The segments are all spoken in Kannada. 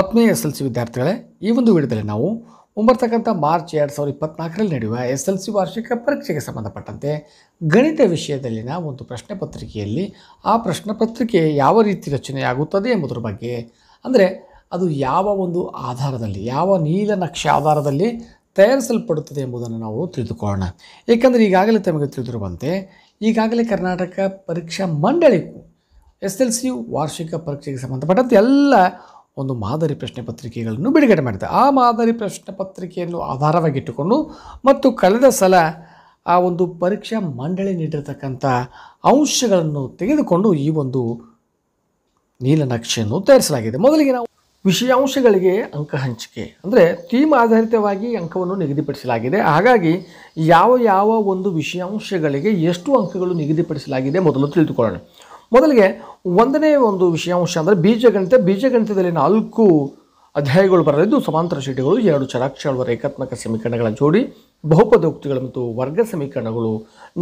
ಆತ್ಮೀಯ ಎಸ್ ಎಲ್ ಸಿ ವಿದ್ಯಾರ್ಥಿಗಳೇ ಈ ಒಂದು ವಿಡಿಯೋದಲ್ಲಿ ನಾವು ಮುಂಬರ್ತಕ್ಕಂಥ ಮಾರ್ಚ್ ಎರಡು ಸಾವಿರದ ಇಪ್ಪತ್ನಾಲ್ಕರಲ್ಲಿ ನಡೆಯುವ ಎಸ್ ಎಲ್ ಸಿ ವಾರ್ಷಿಕ ಪರೀಕ್ಷೆಗೆ ಸಂಬಂಧಪಟ್ಟಂತೆ ಗಣಿತ ವಿಷಯದಲ್ಲಿನ ಒಂದು ಪ್ರಶ್ನೆ ಪತ್ರಿಕೆಯಲ್ಲಿ ಆ ಪ್ರಶ್ನೆ ಪತ್ರಿಕೆ ಯಾವ ರೀತಿ ರಚನೆಯಾಗುತ್ತದೆ ಎಂಬುದರ ಬಗ್ಗೆ ಅಂದರೆ ಅದು ಯಾವ ಒಂದು ಆಧಾರದಲ್ಲಿ ಯಾವ ನೀಲನಕ್ಷೆ ಆಧಾರದಲ್ಲಿ ತಯಾರಿಸಲ್ಪಡುತ್ತದೆ ಎಂಬುದನ್ನು ನಾವು ತಿಳಿದುಕೊಳ್ಳೋಣ ಏಕೆಂದರೆ ಈಗಾಗಲೇ ತಮಗೆ ತಿಳಿದಿರುವಂತೆ ಈಗಾಗಲೇ ಕರ್ನಾಟಕ ಪರೀಕ್ಷಾ ಮಂಡಳಿಗೂ ಎಸ್ ಎಲ್ ಸಿ ವಾರ್ಷಿಕ ಪರೀಕ್ಷೆಗೆ ಸಂಬಂಧಪಟ್ಟಂತೆ ಎಲ್ಲ ಒಂದು ಮಾದರಿ ಪ್ರಶ್ನೆ ಪತ್ರಿಕೆಗಳನ್ನು ಬಿಡುಗಡೆ ಮಾಡಿದೆ ಆ ಮಾದರಿ ಪ್ರಶ್ನೆ ಪತ್ರಿಕೆಯನ್ನು ಆಧಾರವಾಗಿಟ್ಟುಕೊಂಡು ಮತ್ತು ಕಳೆದ ಸಲ ಆ ಒಂದು ಪರೀಕ್ಷಾ ಮಂಡಳಿ ನೀಡಿರತಕ್ಕಂಥ ಅಂಶಗಳನ್ನು ತೆಗೆದುಕೊಂಡು ಈ ಒಂದು ನೀಲನಕ್ಷೆಯನ್ನು ತಯಾರಿಸಲಾಗಿದೆ ಮೊದಲಿಗೆ ನಾವು ವಿಷಯಾಂಶಗಳಿಗೆ ಅಂಕ ಹಂಚಿಕೆ ಅಂದರೆ ಥೀಮ್ ಆಧಾರಿತವಾಗಿ ಅಂಕವನ್ನು ನಿಗದಿಪಡಿಸಲಾಗಿದೆ ಹಾಗಾಗಿ ಯಾವ ಯಾವ ಒಂದು ವಿಷಯಾಂಶಗಳಿಗೆ ಎಷ್ಟು ಅಂಕಗಳು ನಿಗದಿಪಡಿಸಲಾಗಿದೆ ಮೊದಲು ತಿಳಿದುಕೊಳ್ಳೋಣ ಮೊದಲಿಗೆ ಒಂದನೇ ಒಂದು ವಿಷಯಾಂಶ ಅಂದರೆ ಬೀಜಗಣಿತ ಬೀಜಗಣಿತದಲ್ಲಿ ನಾಲ್ಕು ಅಧ್ಯಾಯಗಳು ಬರಲಿದ್ದು ಸಮಾಂತರ ಶೀಟಿಗಳು ಎರಡು ಚರಾಕ್ಷರಗಳ ರೇಖಾತ್ಮಕ ಸಮೀಕರಣಗಳ ಜೋಡಿ ಬಹುಪದೋಕ್ತಿಗಳು ಮತ್ತು ವರ್ಗ ಸಮೀಕರಣಗಳು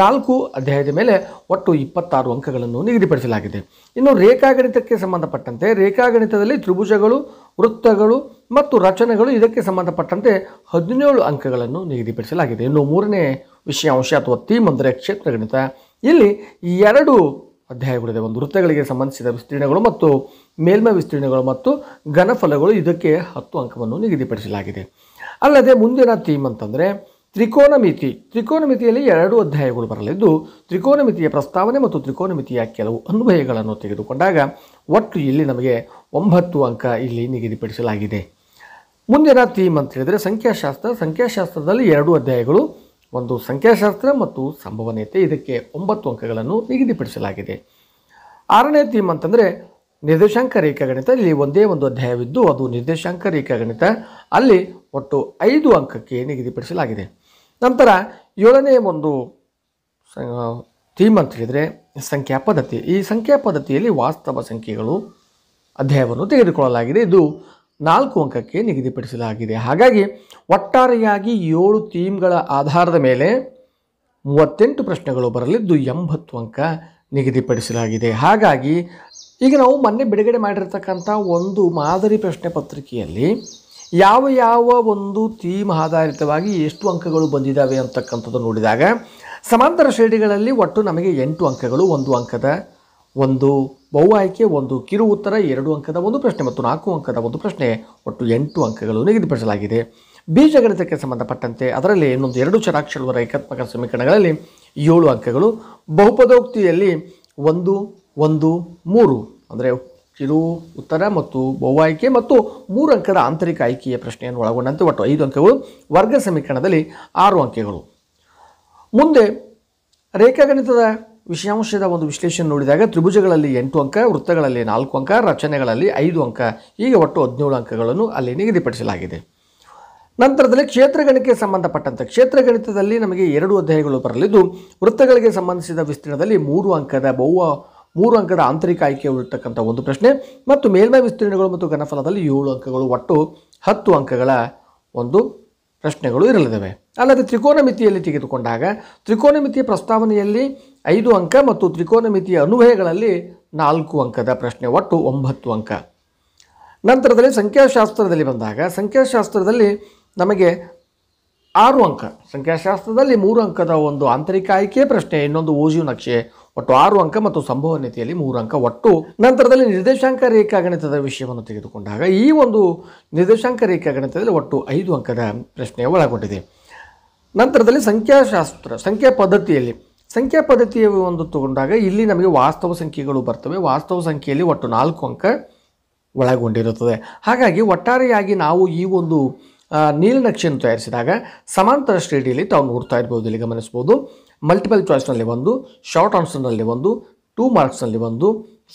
ನಾಲ್ಕು ಅಧ್ಯಾಯದ ಮೇಲೆ ಒಟ್ಟು ಇಪ್ಪತ್ತಾರು ಅಂಕಗಳನ್ನು ನಿಗದಿಪಡಿಸಲಾಗಿದೆ ಇನ್ನು ರೇಖಾಗಣಿತಕ್ಕೆ ಸಂಬಂಧಪಟ್ಟಂತೆ ರೇಖಾಗಣಿತದಲ್ಲಿ ತ್ರಿಭುಜಗಳು ವೃತ್ತಗಳು ಮತ್ತು ರಚನೆಗಳು ಇದಕ್ಕೆ ಸಂಬಂಧಪಟ್ಟಂತೆ ಹದಿನೇಳು ಅಂಕಗಳನ್ನು ನಿಗದಿಪಡಿಸಲಾಗಿದೆ ಇನ್ನು ಮೂರನೇ ವಿಷಯಾಂಶ ಅಥವಾ ಥೀಮ್ ಕ್ಷೇತ್ರಗಣಿತ ಇಲ್ಲಿ ಎರಡು ಅಧ್ಯಾಯಗಳಿದೆ ಒಂದು ವೃತ್ತಗಳಿಗೆ ಸಂಬಂಧಿಸಿದ ವಿಸ್ತೀರ್ಣಗಳು ಮತ್ತು ಮೇಲ್ಮೈ ವಿಸ್ತೀರ್ಣಗಳು ಮತ್ತು ಘನಫಲಗಳು ಇದಕ್ಕೆ ಹತ್ತು ಅಂಕವನ್ನು ನಿಗದಿಪಡಿಸಲಾಗಿದೆ ಅಲ್ಲದೆ ಮುಂದಿನ ಥೀಮ್ ಅಂತಂದರೆ ತ್ರಿಕೋನಮಿತಿ ತ್ರಿಕೋನಮಿತಿಯಲ್ಲಿ ಎರಡು ಅಧ್ಯಾಯಗಳು ಬರಲಿದ್ದು ತ್ರಿಕೋನಮಿತಿಯ ಪ್ರಸ್ತಾವನೆ ಮತ್ತು ತ್ರಿಕೋನಮಿತಿಯ ಕೆಲವು ಅನ್ವಯಗಳನ್ನು ತೆಗೆದುಕೊಂಡಾಗ ಒಟ್ಟು ಇಲ್ಲಿ ನಮಗೆ ಒಂಬತ್ತು ಅಂಕ ಇಲ್ಲಿ ನಿಗದಿಪಡಿಸಲಾಗಿದೆ ಮುಂದಿನ ಥೀಮ್ ಅಂತ ಹೇಳಿದರೆ ಸಂಖ್ಯಾಶಾಸ್ತ್ರ ಸಂಖ್ಯಾಶಾಸ್ತ್ರದಲ್ಲಿ ಎರಡು ಅಧ್ಯಾಯಗಳು ಒಂದು ಸಂಖ್ಯಾಶಾಸ್ತ್ರ ಮತ್ತು ಸಂಭವನೀಯತೆ ಇದಕ್ಕೆ ಒಂಬತ್ತು ಅಂಕಗಳನ್ನು ನಿಗದಿಪಡಿಸಲಾಗಿದೆ ಆರನೇ ಥೀಮ್ ಅಂತಂದರೆ ನಿರ್ದೇಶಾಂಕ ರೇಖಾಗಣಿತ ಇಲ್ಲಿ ಒಂದೇ ಒಂದು ಅಧ್ಯಾಯವಿದ್ದು ಅದು ನಿರ್ದೇಶಾಂಕ ರೇಖಾಗಣಿತ ಅಲ್ಲಿ ಒಟ್ಟು ಐದು ಅಂಕಕ್ಕೆ ನಿಗದಿಪಡಿಸಲಾಗಿದೆ ನಂತರ ಏಳನೇ ಒಂದು ಥೀಮ್ ಅಂತ ಹೇಳಿದರೆ ಸಂಖ್ಯಾ ಪದ್ಧತಿ ಈ ಸಂಖ್ಯಾ ಪದ್ಧತಿಯಲ್ಲಿ ವಾಸ್ತವ ಸಂಖ್ಯೆಗಳು ಅಧ್ಯಾಯವನ್ನು ತೆಗೆದುಕೊಳ್ಳಲಾಗಿದೆ ಇದು ನಾಲ್ಕು ಅಂಕಕ್ಕೆ ನಿಗದಿಪಡಿಸಲಾಗಿದೆ ಹಾಗಾಗಿ ಒಟ್ಟಾರೆಯಾಗಿ ಏಳು ಥೀಮ್ಗಳ ಆಧಾರದ ಮೇಲೆ ಮೂವತ್ತೆಂಟು ಪ್ರಶ್ನೆಗಳು ಬರಲಿದ್ದು ಎಂಬತ್ತು ಅಂಕ ನಿಗದಿಪಡಿಸಲಾಗಿದೆ ಹಾಗಾಗಿ ಈಗ ನಾವು ಮೊನ್ನೆ ಬಿಡುಗಡೆ ಮಾಡಿರ್ತಕ್ಕಂಥ ಒಂದು ಮಾದರಿ ಪ್ರಶ್ನೆ ಪತ್ರಿಕೆಯಲ್ಲಿ ಯಾವ ಯಾವ ಒಂದು ಥೀಮ್ ಆಧಾರಿತವಾಗಿ ಎಷ್ಟು ಅಂಕಗಳು ಬಂದಿದ್ದಾವೆ ಅಂತಕ್ಕಂಥದ್ದು ನೋಡಿದಾಗ ಸಮಾಂತರ ಶ್ರೇಣಿಗಳಲ್ಲಿ ಒಟ್ಟು ನಮಗೆ ಎಂಟು ಅಂಕಗಳು ಒಂದು ಅಂಕದ ಒಂದು ಬಹು ಆಯ್ಕೆ ಒಂದು ಕಿರು ಉತ್ತರ ಎರಡು ಅಂಕದ ಒಂದು ಪ್ರಶ್ನೆ ಮತ್ತು ನಾಲ್ಕು ಅಂಕದ ಒಂದು ಪ್ರಶ್ನೆ ಒಟ್ಟು ಎಂಟು ಅಂಕಗಳು ನಿಗದಿಪಡಿಸಲಾಗಿದೆ ಬೀಜಗಣಿತಕ್ಕೆ ಸಂಬಂಧಪಟ್ಟಂತೆ ಅದರಲ್ಲಿ ಇನ್ನೊಂದು ಎರಡು ಚರಾಕ್ಷರ ರೇಖಾತ್ಮಕ ಸಮೀಕರಣಗಳಲ್ಲಿ ಏಳು ಅಂಕಗಳು ಬಹುಪದೋಕ್ತಿಯಲ್ಲಿ ಒಂದು ಒಂದು ಮೂರು ಅಂದರೆ ಕಿರು ಉತ್ತರ ಮತ್ತು ಬಹು ಆಯ್ಕೆ ಮತ್ತು ಮೂರು ಅಂಕದ ಆಂತರಿಕ ಆಯ್ಕೆಯ ಪ್ರಶ್ನೆಯನ್ನು ಒಳಗೊಂಡಂತೆ ಒಟ್ಟು ಐದು ಅಂಕಗಳು ವರ್ಗ ಸಮೀಕರಣದಲ್ಲಿ ಆರು ಅಂಕಗಳು ಮುಂದೆ ರೇಖಾಗಣಿತದ ವಿಷಯಾಂಶದ ಒಂದು ವಿಶ್ಲೇಷಣೆ ನೋಡಿದಾಗ ತ್ರಿಭುಜಗಳಲ್ಲಿ ಎಂಟು ಅಂಕ ವೃತ್ತಗಳಲ್ಲಿ ನಾಲ್ಕು ಅಂಕ ರಚನೆಗಳಲ್ಲಿ ಐದು ಅಂಕ ಈಗ ಒಟ್ಟು ಹದಿನೇಳು ಅಂಕಗಳನ್ನು ಅಲ್ಲಿ ನಿಗದಿಪಡಿಸಲಾಗಿದೆ ನಂತರದಲ್ಲಿ ಕ್ಷೇತ್ರಗಣಿಕೆ ಸಂಬಂಧಪಟ್ಟಂತೆ ಕ್ಷೇತ್ರಗಣಿತದಲ್ಲಿ ನಮಗೆ ಎರಡು ಅಧ್ಯಾಯಗಳು ಬರಲಿದ್ದು ವೃತ್ತಗಳಿಗೆ ಸಂಬಂಧಿಸಿದ ವಿಸ್ತೀರ್ಣದಲ್ಲಿ ಮೂರು ಅಂಕದ ಬಹು ಮೂರು ಅಂಕದ ಆಂತರಿಕ ಆಯ್ಕೆ ಉಳಿರ್ತಕ್ಕಂಥ ಒಂದು ಪ್ರಶ್ನೆ ಮತ್ತು ಮೇಲ್ಮೈ ವಿಸ್ತೀರ್ಣಗಳು ಮತ್ತು ಘನಫಲದಲ್ಲಿ ಏಳು ಅಂಕಗಳು ಒಟ್ಟು ಹತ್ತು ಅಂಕಗಳ ಒಂದು ಪ್ರಶ್ನೆಗಳು ಇರಲಿದ್ದಾವೆ ಅಲ್ಲದೆ ತ್ರಿಕೋನ ಮಿತಿಯಲ್ಲಿ ತೆಗೆದುಕೊಂಡಾಗ ತ್ರಿಕೋನ ಮಿತಿಯ ಪ್ರಸ್ತಾವನೆಯಲ್ಲಿ ಐದು ಅಂಕ ಮತ್ತು ತ್ರಿಕೋನ ಮಿತಿಯ ಅನುಭವಗಳಲ್ಲಿ ನಾಲ್ಕು ಅಂಕದ ಪ್ರಶ್ನೆ ಒಟ್ಟು ಒಂಬತ್ತು ಅಂಕ ನಂತರದಲ್ಲಿ ಸಂಖ್ಯಾಶಾಸ್ತ್ರದಲ್ಲಿ ಬಂದಾಗ ಸಂಖ್ಯಾಶಾಸ್ತ್ರದಲ್ಲಿ ನಮಗೆ ಆರು ಅಂಕ ಸಂಖ್ಯಾಶಾಸ್ತ್ರದಲ್ಲಿ ಮೂರು ಅಂಕದ ಒಂದು ಆಂತರಿಕ ಆಯ್ಕೆ ಪ್ರಶ್ನೆ ಇನ್ನೊಂದು ಓಜು ನಕ್ಷೆ ಒಟ್ಟು ಆರು ಅಂಕ ಮತ್ತು ಸಂಭವನೀಯತೆಯಲ್ಲಿ ಮೂರು ಅಂಕ ಒಟ್ಟು ನಂತರದಲ್ಲಿ ನಿರ್ದೇಶಾಂಕ ರೇಖಾ ಗಣಿತದ ವಿಷಯವನ್ನು ತೆಗೆದುಕೊಂಡಾಗ ಈ ಒಂದು ನಿರ್ದೇಶಾಂಕ ರೇಖಾ ಗಣಿತದಲ್ಲಿ ಒಟ್ಟು ಐದು ಅಂಕದ ಪ್ರಶ್ನೆ ಒಳಗೊಂಡಿದೆ ನಂತರದಲ್ಲಿ ಸಂಖ್ಯಾಶಾಸ್ತ್ರ ಸಂಖ್ಯಾ ಪದ್ಧತಿಯಲ್ಲಿ ಸಂಖ್ಯಾ ಪದ್ಧತಿಯ ಒಂದು ತಗೊಂಡಾಗ ಇಲ್ಲಿ ನಮಗೆ ವಾಸ್ತವ ಸಂಖ್ಯೆಗಳು ಬರ್ತವೆ ವಾಸ್ತವ ಸಂಖ್ಯೆಯಲ್ಲಿ ಒಟ್ಟು ನಾಲ್ಕು ಅಂಕ ಒಳಗೊಂಡಿರುತ್ತದೆ ಹಾಗಾಗಿ ಒಟ್ಟಾರೆಯಾಗಿ ನಾವು ಈ ಒಂದು ನೀಲನಕ್ಷೆಯನ್ನು ತಯಾರಿಸಿದಾಗ ಸಮಾಂತರ ಶ್ರೇಣಿಯಲ್ಲಿ ತಾವು ನೋಡ್ತಾ ಇರ್ಬೋದು ಇಲ್ಲಿ ಗಮನಿಸ್ಬೋದು ಮಲ್ಟಿಪಲ್ ಚಾಯ್ಸ್ನಲ್ಲಿ ಒಂದು ಶಾರ್ಟ್ ಆನ್ಸರ್ನಲ್ಲಿ ಒಂದು ಟೂ ಮಾರ್ಕ್ಸ್ನಲ್ಲಿ ಒಂದು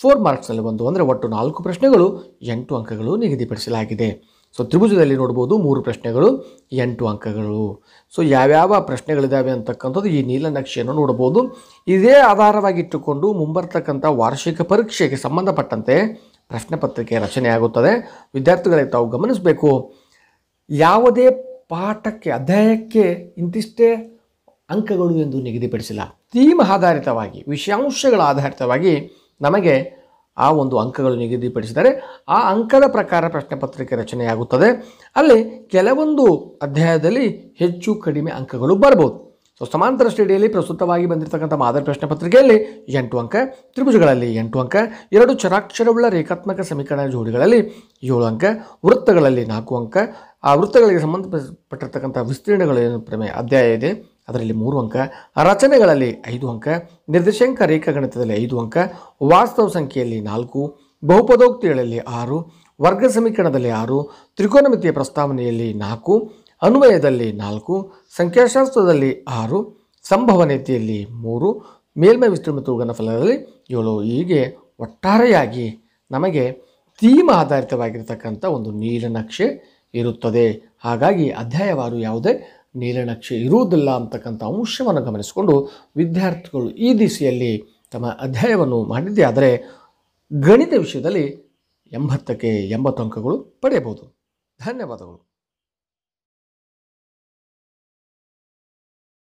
ಫೋರ್ ಮಾರ್ಕ್ಸ್ನಲ್ಲಿ ಒಂದು ಅಂದರೆ ಒಟ್ಟು ನಾಲ್ಕು ಪ್ರಶ್ನೆಗಳು ಎಂಟು ಅಂಕಗಳು ನಿಗದಿಪಡಿಸಲಾಗಿದೆ ಸೊ ತ್ರಿಭುಜದಲ್ಲಿ ನೋಡ್ಬೋದು ಮೂರು ಪ್ರಶ್ನೆಗಳು ಎಂಟು ಅಂಕಗಳು ಸೊ ಯಾವ್ಯಾವ ಪ್ರಶ್ನೆಗಳಿದ್ದಾವೆ ಅಂತಕ್ಕಂಥದ್ದು ಈ ನೀಲನಕ್ಷೆಯನ್ನು ನೋಡಬಹುದು ಇದೇ ಆಧಾರವಾಗಿಟ್ಟುಕೊಂಡು ಮುಂಬರ್ತಕ್ಕಂಥ ವಾರ್ಷಿಕ ಪರೀಕ್ಷೆಗೆ ಸಂಬಂಧಪಟ್ಟಂತೆ ಪ್ರಶ್ನೆ ಪತ್ರಿಕೆ ರಚನೆಯಾಗುತ್ತದೆ ವಿದ್ಯಾರ್ಥಿಗಳಿಗೆ ತಾವು ಗಮನಿಸಬೇಕು ಯಾವುದೇ ಪಾಠಕ್ಕೆ ಅಧ್ಯಾಯಕ್ಕೆ ಇಂತಿಷ್ಟೇ ಅಂಕಗಳು ಎಂದು ನಿಗದಿಪಡಿಸಿಲ್ಲ ಥೀಮ್ ಆಧಾರಿತವಾಗಿ ವಿಷಯಾಂಶಗಳ ಆಧಾರಿತವಾಗಿ ನಮಗೆ ಆ ಒಂದು ಅಂಕಗಳು ನಿಗದಿಪಡಿಸಿದರೆ ಆ ಅಂಕದ ಪ್ರಕಾರ ಪ್ರಶ್ನೆ ಪತ್ರಿಕೆ ರಚನೆಯಾಗುತ್ತದೆ ಅಲ್ಲಿ ಕೆಲವೊಂದು ಅಧ್ಯಾಯದಲ್ಲಿ ಹೆಚ್ಚು ಕಡಿಮೆ ಅಂಕಗಳು ಬರಬಹುದು ಸೊ ಸಮಾಂತರ ಸ್ಟೇಡಿಯಲ್ಲಿ ಪ್ರಸ್ತುತವಾಗಿ ಬಂದಿರತಕ್ಕಂಥ ಮಾದರಿ ಪ್ರಶ್ನೆ ಪತ್ರಿಕೆಯಲ್ಲಿ ಎಂಟು ಅಂಕ ತ್ರಿಭುಜಗಳಲ್ಲಿ ಎಂಟು ಅಂಕ ಎರಡು ಚರಾಕ್ಷರವುಳ್ಳ ರೇಖಾತ್ಮಕ ಸಮೀಕರಣ ಜೋಡಿಗಳಲ್ಲಿ ಏಳು ಅಂಕ ವೃತ್ತಗಳಲ್ಲಿ ನಾಲ್ಕು ಅಂಕ ಆ ವೃತ್ತಗಳಿಗೆ ಸಂಬಂಧಪಟ್ಟಿರ್ತಕ್ಕಂಥ ವಿಸ್ತೀರ್ಣಗಳು ಏನು ಪ್ರಮೇ ಅಧ್ಯಾಯ ಇದೆ ಅದರಲ್ಲಿ ಮೂರು ಅಂಕ ರಚನೆಗಳಲ್ಲಿ ಐದು ಅಂಕ ನಿರ್ದೇಶಾಂಕ ರೇಖಾಗಣಿತದಲ್ಲಿ ಐದು ಅಂಕ ವಾಸ್ತವ ಸಂಖ್ಯೆಯಲ್ಲಿ ನಾಲ್ಕು ಬಹುಪದೋಕ್ತಿಗಳಲ್ಲಿ ಆರು ವರ್ಗ ಸಮೀಕರಣದಲ್ಲಿ ಆರು ತ್ರಿಕೋನಮಿತಿಯ ಪ್ರಸ್ತಾವನೆಯಲ್ಲಿ ನಾಲ್ಕು ಅನ್ವಯದಲ್ಲಿ ನಾಲ್ಕು ಸಂಖ್ಯಾಶಾಸ್ತ್ರದಲ್ಲಿ ಆರು ಸಂಭವನೀಯತೆಯಲ್ಲಿ ಮೂರು ಮೇಲ್ಮೈ ವಿಸ್ತೃತ ಫಲದಲ್ಲಿ ಏಳು ಹೀಗೆ ಒಟ್ಟಾರೆಯಾಗಿ ನಮಗೆ ಥೀಮ್ ಆಧಾರಿತವಾಗಿರತಕ್ಕಂಥ ಒಂದು ನೀಲನಕ್ಷೆ ಇರುತ್ತದೆ ಹಾಗಾಗಿ ಅಧ್ಯಾಯವಾರು ಯಾವುದೇ ನೀಲನಕ್ಷೆ ಇರುವುದಿಲ್ಲ ಅಂತಕ್ಕಂಥ ಅಂಶವನ್ನು ಗಮನಿಸಿಕೊಂಡು ವಿದ್ಯಾರ್ಥಿಗಳು ಈ ದಿಸೆಯಲ್ಲಿ ತಮ್ಮ ಅಧ್ಯಾಯವನ್ನು ಮಾಡಿದ್ದೇ ಆದರೆ ಗಣಿತ ವಿಷಯದಲ್ಲಿ ಎಂಬತ್ತಕ್ಕೆ ಎಂಬತ್ತು ಅಂಕಗಳು ಪಡೆಯಬಹುದು ಧನ್ಯವಾದಗಳು